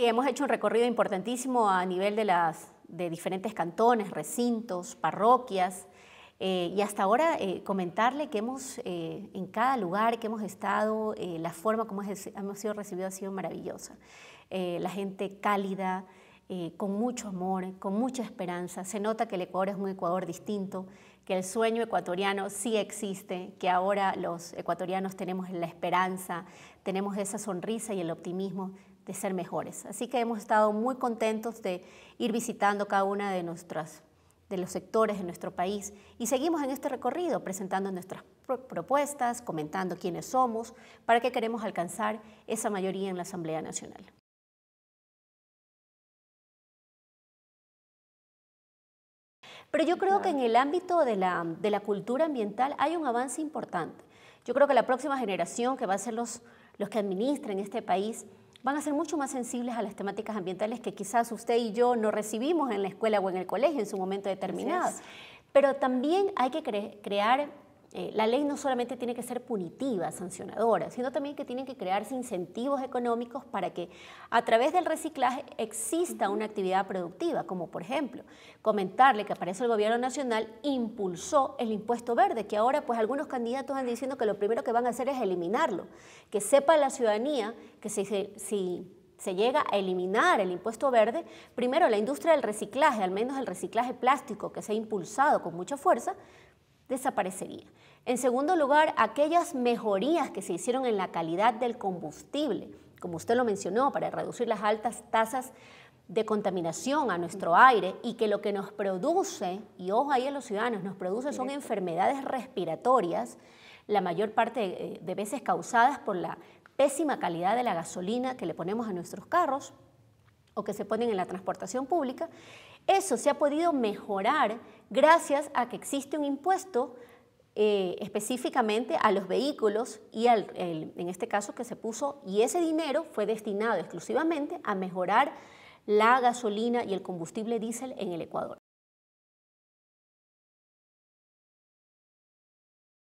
Hemos hecho un recorrido importantísimo a nivel de, las, de diferentes cantones, recintos, parroquias. Eh, y hasta ahora eh, comentarle que hemos, eh, en cada lugar que hemos estado, la forma como hemos sido recibidos ha sido maravillosa. la gente cálida, con mucho amor, con mucha esperanza. Se nota que el Ecuador es un Ecuador distinto, que el sueño ecuatoriano sí existe, que ahora los ecuatorianos tenemos la esperanza, tenemos esa sonrisa y el optimismo de ser mejores. Así que hemos estado muy contentos de ir visitando cada una de nuestras de los sectores de nuestro país y seguimos en este recorrido presentando nuestras propuestas, comentando quiénes somos, para qué queremos alcanzar esa mayoría en la Asamblea Nacional. Pero yo creo que en el ámbito de la, de la cultura ambiental hay un avance importante. Yo creo que la próxima generación que va a ser los, los que administren este país van a ser mucho más sensibles a las temáticas ambientales que quizás usted y yo no recibimos en la escuela o en el colegio en su momento determinado. Pero también hay que crear eh, la ley no solamente tiene que ser punitiva, sancionadora, sino también que tienen que crearse incentivos económicos para que a través del reciclaje exista una actividad productiva, como por ejemplo comentarle que aparece el gobierno nacional impulsó el impuesto verde, que ahora pues algunos candidatos han diciendo que lo primero que van a hacer es eliminarlo, que sepa la ciudadanía que si se llega a eliminar el impuesto verde, primero la industria del reciclaje, al menos el reciclaje plástico que se ha impulsado con mucha fuerza, desaparecería. En segundo lugar, aquellas mejorías que se hicieron en la calidad del combustible, como usted lo mencionó, para reducir las altas tasas de contaminación a nuestro aire y que lo que nos produce, y ojo ahí a los ciudadanos, nos produce son enfermedades respiratorias, la mayor parte eh, de veces causadas por la pésima calidad de la gasolina que le ponemos a nuestros carros, o que se ponen en la transportación pública, eso se ha podido mejorar gracias a que existe un impuesto eh, específicamente a los vehículos y al, en este caso que se puso, y ese dinero fue destinado exclusivamente a mejorar la gasolina y el combustible diésel en el Ecuador.